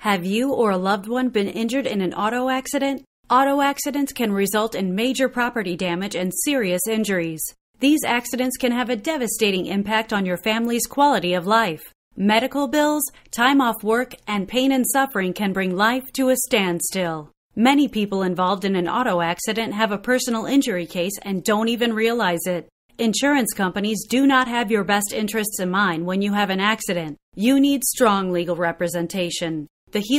Have you or a loved one been injured in an auto accident? Auto accidents can result in major property damage and serious injuries. These accidents can have a devastating impact on your family's quality of life. Medical bills, time off work, and pain and suffering can bring life to a standstill. Many people involved in an auto accident have a personal injury case and don't even realize it. Insurance companies do not have your best interests in mind when you have an accident. You need strong legal representation. The Healing